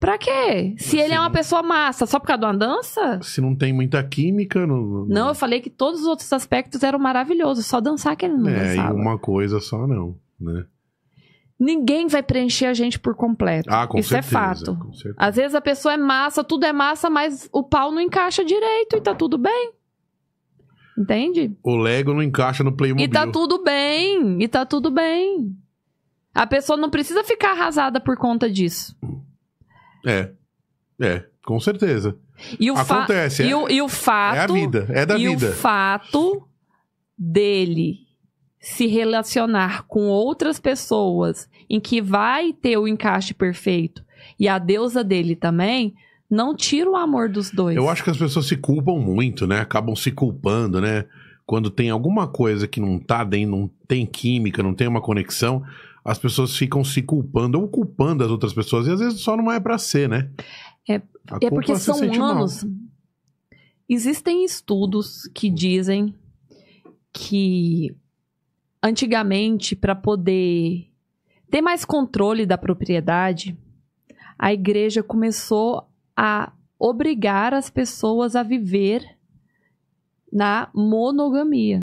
Pra quê? Se, ele é uma pessoa massa, só por causa de uma dança? Se não tem muita química. No, no... Não, eu falei que todos os outros aspectos eram maravilhosos, só dançar que ele não é, dançava. É, uma coisa só não, né? Ninguém vai preencher a gente por completo. Ah, com Isso é certeza, é fato. Às vezes a pessoa é massa, tudo é massa, mas o pau não encaixa direito e tá tudo bem. Entende? O Lego não encaixa no Playmobil. E tá tudo bem, e tá tudo bem. A pessoa não precisa ficar arrasada por conta disso. Hum. É. É, com certeza. E o Acontece. É, e, o, é- e o fato. É a vida. É da e vida. E o fato dele se relacionar com outras pessoas em que vai ter o encaixe perfeito e a deusa dele também, não tira o amor dos dois. Eu acho que as pessoas se culpam muito, né? Acabam se culpando, né? Quando tem alguma coisa que não tá dentro, não tem química, não tem uma conexão, as pessoas ficam se culpando ou culpando as outras pessoas e às vezes só não é para ser, né? É, é porque é são anos. Existem estudos que dizem que antigamente para poder ter mais controle da propriedade, a igreja começou a obrigar as pessoas a viver na monogamia.